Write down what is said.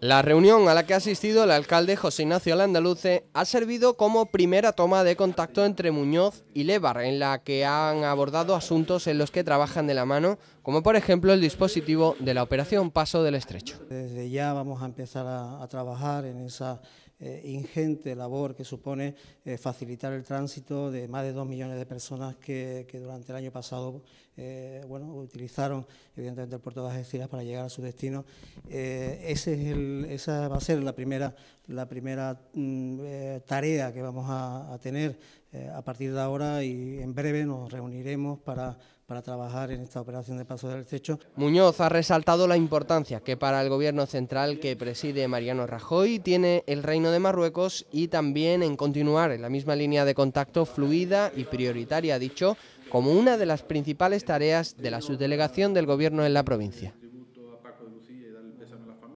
La reunión a la que ha asistido el alcalde José Ignacio Landaluce ha servido como primera toma de contacto entre Muñoz y Levar, en la que han abordado asuntos en los que trabajan de la mano, como por ejemplo el dispositivo de la operación Paso del Estrecho. Desde ya vamos a empezar a trabajar en esa eh, ingente labor que supone eh, facilitar el tránsito de más de dos millones de personas que, durante el año pasado eh, bueno, utilizaron evidentemente el puerto de Algeciras para llegar a su destino. esa va a ser la primera, la primera mm, tarea que vamos a, a tener a partir de ahora y en breve nos reuniremos para para trabajar en esta operación de paso del techo. Muñoz ha resaltado la importancia que para el gobierno central que preside Mariano Rajoy tiene el Reino de Marruecos y también en continuar en la misma línea de contacto fluida y prioritaria, ha dicho, como una de las principales tareas de la subdelegación del gobierno en la provincia.